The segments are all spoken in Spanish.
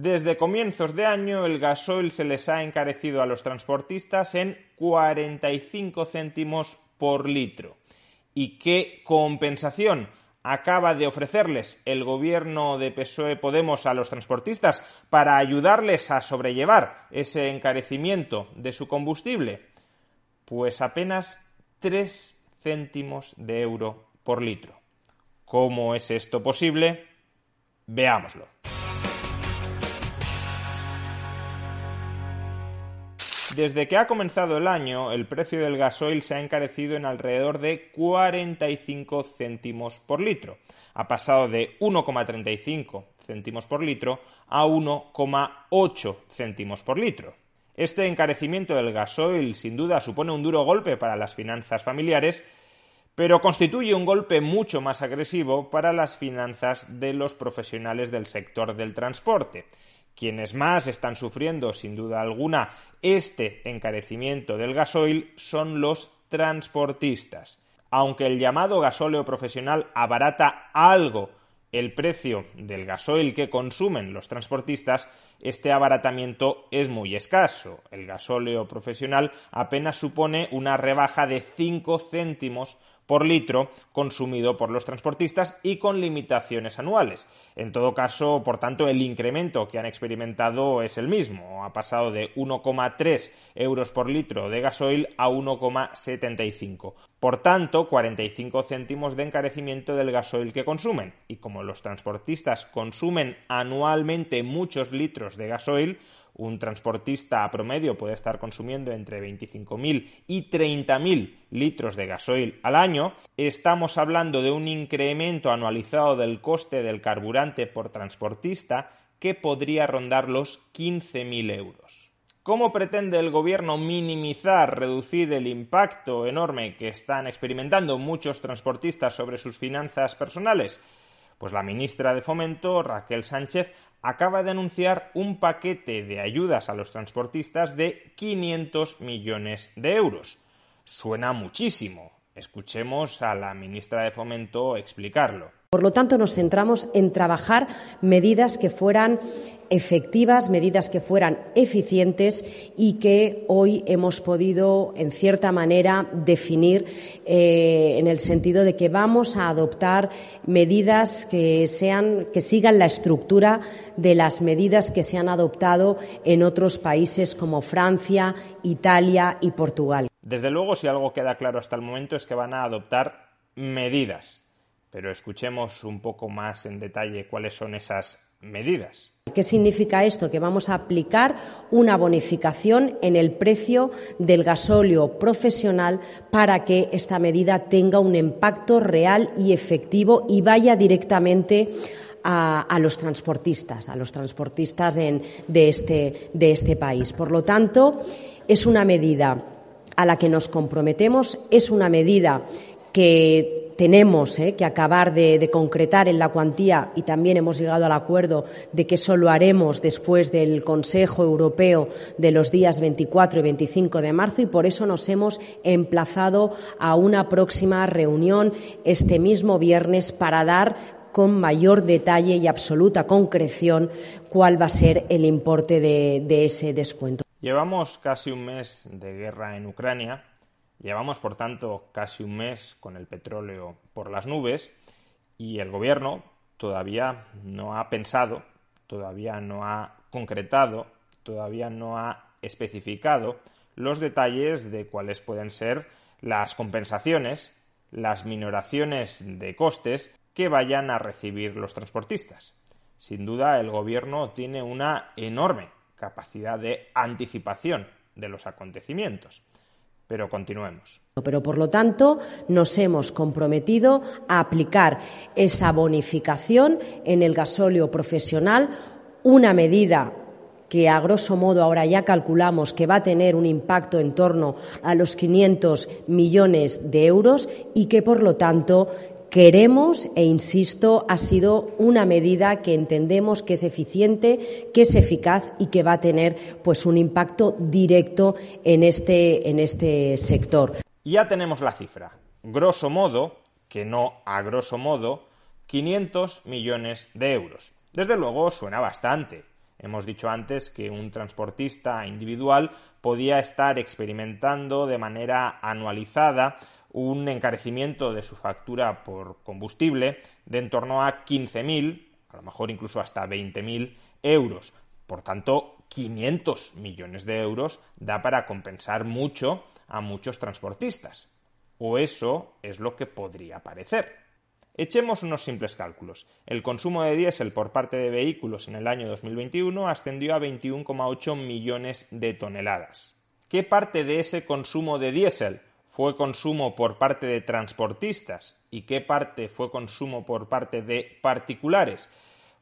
Desde comienzos de año el gasoil se les ha encarecido a los transportistas en 45 céntimos por litro. ¿Y qué compensación acaba de ofrecerles el gobierno de PSOE Podemos a los transportistas para ayudarles a sobrellevar ese encarecimiento de su combustible? Pues apenas 3 céntimos de euro por litro. ¿Cómo es esto posible? Veámoslo. Desde que ha comenzado el año, el precio del gasoil se ha encarecido en alrededor de 45 céntimos por litro. Ha pasado de 1,35 céntimos por litro a 1,8 céntimos por litro. Este encarecimiento del gasoil sin duda supone un duro golpe para las finanzas familiares, pero constituye un golpe mucho más agresivo para las finanzas de los profesionales del sector del transporte. Quienes más están sufriendo, sin duda alguna, este encarecimiento del gasoil son los transportistas. Aunque el llamado gasóleo profesional abarata algo el precio del gasoil que consumen los transportistas, este abaratamiento es muy escaso. El gasóleo profesional apenas supone una rebaja de 5 céntimos por litro consumido por los transportistas y con limitaciones anuales. En todo caso, por tanto, el incremento que han experimentado es el mismo. Ha pasado de 1,3 euros por litro de gasoil a 1,75. Por tanto, 45 céntimos de encarecimiento del gasoil que consumen. Y como los transportistas consumen anualmente muchos litros de gasoil, un transportista a promedio puede estar consumiendo entre 25.000 y 30.000 litros de gasoil al año. Estamos hablando de un incremento anualizado del coste del carburante por transportista que podría rondar los 15.000 euros. ¿Cómo pretende el gobierno minimizar, reducir el impacto enorme que están experimentando muchos transportistas sobre sus finanzas personales? Pues la ministra de Fomento, Raquel Sánchez, acaba de anunciar un paquete de ayudas a los transportistas de 500 millones de euros. Suena muchísimo, Escuchemos a la ministra de Fomento explicarlo. Por lo tanto, nos centramos en trabajar medidas que fueran efectivas, medidas que fueran eficientes y que hoy hemos podido, en cierta manera, definir eh, en el sentido de que vamos a adoptar medidas que sean, que sigan la estructura de las medidas que se han adoptado en otros países como Francia, Italia y Portugal. Desde luego, si algo queda claro hasta el momento es que van a adoptar medidas, pero escuchemos un poco más en detalle cuáles son esas medidas. ¿Qué significa esto? Que vamos a aplicar una bonificación en el precio del gasóleo profesional para que esta medida tenga un impacto real y efectivo y vaya directamente a, los transportistas, a los transportistas este, de este país. Por lo tanto, es una medida a la que nos comprometemos es una medida que tenemos eh, que acabar de, concretar en la cuantía y también hemos llegado al acuerdo de que eso lo haremos después del Consejo Europeo de los días 24 y 25 de marzo y por eso nos hemos emplazado a una próxima reunión este mismo viernes para dar con mayor detalle y absoluta concreción cuál va a ser el importe de ese descuento. Llevamos casi un mes de guerra en Ucrania, llevamos por tanto casi un mes con el petróleo por las nubes y el gobierno todavía no ha pensado, todavía no ha concretado, todavía no ha especificado los detalles de cuáles pueden ser las compensaciones, las minoraciones de costes que vayan a recibir los transportistas. Sin duda, el gobierno tiene una enorme capacidad de anticipación de los acontecimientos. Pero continuemos. Pero por lo tanto nos hemos comprometido a aplicar esa bonificación en el gasóleo profesional, una medida que a grosso modo ahora ya calculamos que va a tener un impacto en torno a los 500 millones de euros y que por lo tanto queremos e insisto, ha sido una medida que entendemos que es eficiente, que es eficaz y que va a tener pues un impacto directo en este en este sector. Ya tenemos la cifra. Grosso modo, que no a grosso modo, 500 millones de euros. Desde luego suena bastante. Hemos dicho antes que un transportista individual podía estar experimentando de manera anualizada un encarecimiento de su factura por combustible de en torno a 15.000, a lo mejor incluso hasta 20.000 euros. Por tanto, 500 millones de euros da para compensar mucho a muchos transportistas. O eso es lo que podría parecer. Echemos unos simples cálculos. El consumo de diésel por parte de vehículos en el año 2021 ascendió a 21,8 millones de toneladas. ¿Qué parte de ese consumo de diésel fue consumo por parte de transportistas y qué parte fue consumo por parte de particulares,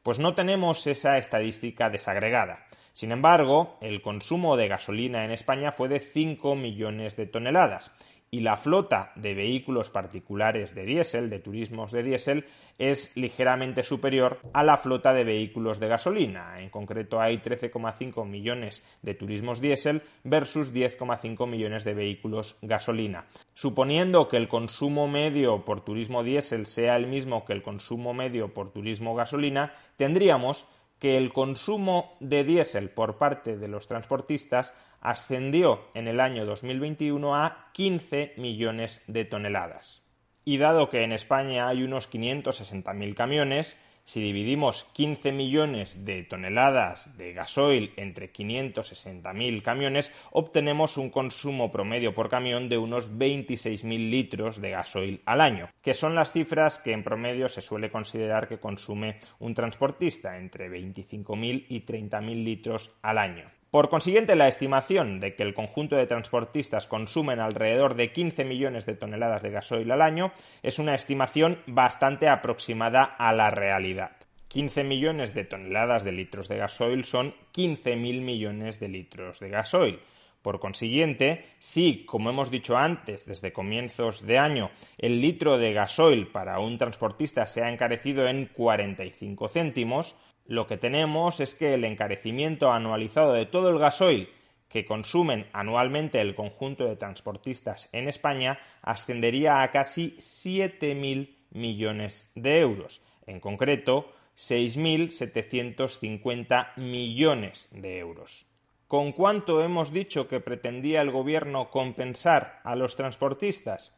pues no tenemos esa estadística desagregada. Sin embargo, el consumo de gasolina en España fue de 5 millones de toneladas y la flota de vehículos particulares de diésel, de turismos de diésel, es ligeramente superior a la flota de vehículos de gasolina. En concreto hay 13,5 millones de turismos diésel versus 10,5 millones de vehículos gasolina. Suponiendo que el consumo medio por turismo diésel sea el mismo que el consumo medio por turismo gasolina, tendríamos que el consumo de diésel por parte de los transportistas ascendió en el año 2021 a 15 millones de toneladas. Y dado que en España hay unos 560.000 camiones, si dividimos 15 millones de toneladas de gasoil entre 560.000 camiones, obtenemos un consumo promedio por camión de unos 26.000 litros de gasoil al año, que son las cifras que en promedio se suele considerar que consume un transportista, entre 25.000 y 30.000 litros al año. Por consiguiente, la estimación de que el conjunto de transportistas consumen alrededor de 15 millones de toneladas de gasoil al año es una estimación bastante aproximada a la realidad. 15 millones de toneladas de litros de gasoil son 15.000 millones de litros de gasoil. Por consiguiente, si, como hemos dicho antes, desde comienzos de año, el litro de gasoil para un transportista se ha encarecido en 45 céntimos, lo que tenemos es que el encarecimiento anualizado de todo el gasoil que consumen anualmente el conjunto de transportistas en España ascendería a casi 7.000 millones de euros, en concreto 6.750 millones de euros. ¿Con cuánto hemos dicho que pretendía el Gobierno compensar a los transportistas?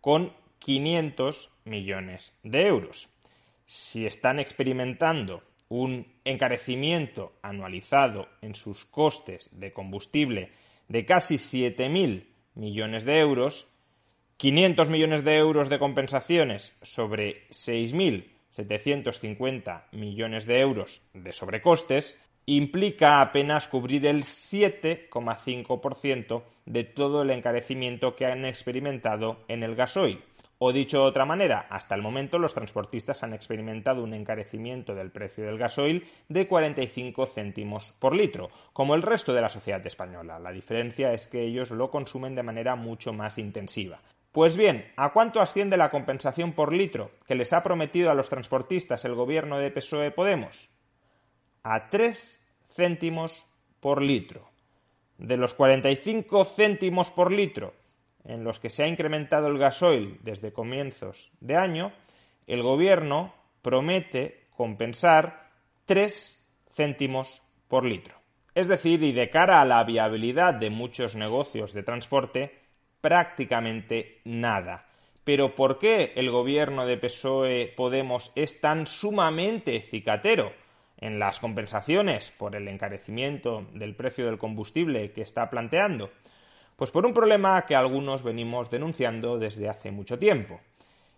Con 500 millones de euros. Si están experimentando un encarecimiento anualizado en sus costes de combustible de casi 7.000 millones de euros, 500 millones de euros de compensaciones sobre 6.750 millones de euros de sobrecostes, implica apenas cubrir el 7,5% de todo el encarecimiento que han experimentado en el gasoil o dicho de otra manera, hasta el momento los transportistas han experimentado un encarecimiento del precio del gasoil de 45 céntimos por litro, como el resto de la sociedad española. La diferencia es que ellos lo consumen de manera mucho más intensiva. Pues bien, ¿a cuánto asciende la compensación por litro que les ha prometido a los transportistas el gobierno de PSOE Podemos? A 3 céntimos por litro. De los 45 céntimos por litro en los que se ha incrementado el gasoil desde comienzos de año, el gobierno promete compensar 3 céntimos por litro. Es decir, y de cara a la viabilidad de muchos negocios de transporte, prácticamente nada. Pero ¿por qué el gobierno de PSOE Podemos es tan sumamente cicatero en las compensaciones por el encarecimiento del precio del combustible que está planteando? Pues por un problema que algunos venimos denunciando desde hace mucho tiempo.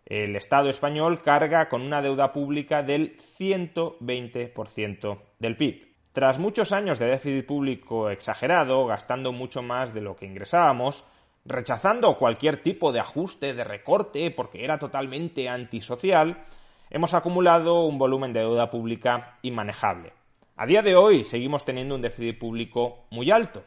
El Estado español carga con una deuda pública del 120% del PIB. Tras muchos años de déficit público exagerado, gastando mucho más de lo que ingresábamos, rechazando cualquier tipo de ajuste, de recorte, porque era totalmente antisocial, hemos acumulado un volumen de deuda pública inmanejable. A día de hoy seguimos teniendo un déficit público muy alto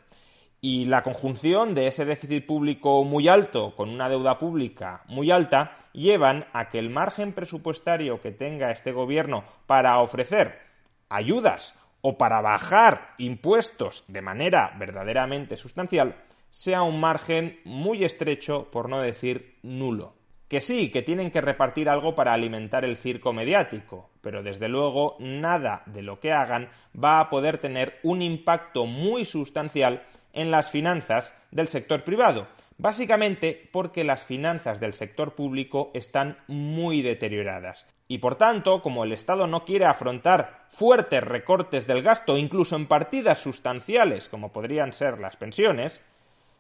y la conjunción de ese déficit público muy alto con una deuda pública muy alta llevan a que el margen presupuestario que tenga este gobierno para ofrecer ayudas o para bajar impuestos de manera verdaderamente sustancial sea un margen muy estrecho, por no decir nulo. Que sí, que tienen que repartir algo para alimentar el circo mediático, pero desde luego nada de lo que hagan va a poder tener un impacto muy sustancial en las finanzas del sector privado, básicamente porque las finanzas del sector público están muy deterioradas. Y por tanto, como el Estado no quiere afrontar fuertes recortes del gasto, incluso en partidas sustanciales como podrían ser las pensiones,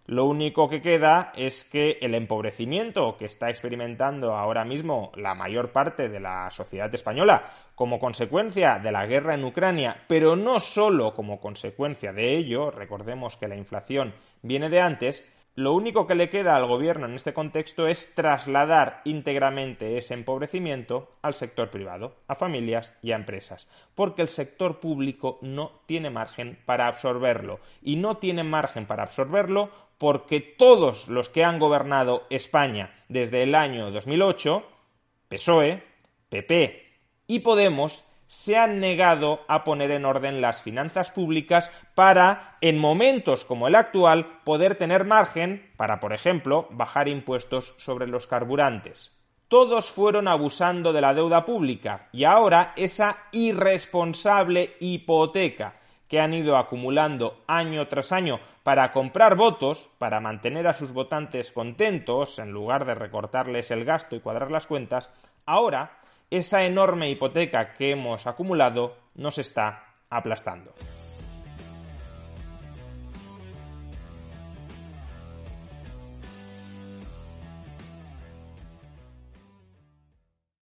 lo único que queda es que el empobrecimiento que está experimentando ahora mismo la mayor parte de la sociedad española como consecuencia de la guerra en Ucrania, pero no solo como consecuencia de ello, recordemos que la inflación viene de antes, lo único que le queda al gobierno en este contexto es trasladar íntegramente ese empobrecimiento al sector privado, a familias y a empresas, porque el sector público no tiene margen para absorberlo y no tiene margen para absorberlo porque todos los que han gobernado España desde el año 2008, PSOE, PP y Podemos, se han negado a poner en orden las finanzas públicas para, en momentos como el actual, poder tener margen para, por ejemplo, bajar impuestos sobre los carburantes. Todos fueron abusando de la deuda pública y ahora esa irresponsable hipoteca que han ido acumulando año tras año para comprar votos, para mantener a sus votantes contentos, en lugar de recortarles el gasto y cuadrar las cuentas, ahora esa enorme hipoteca que hemos acumulado nos está aplastando.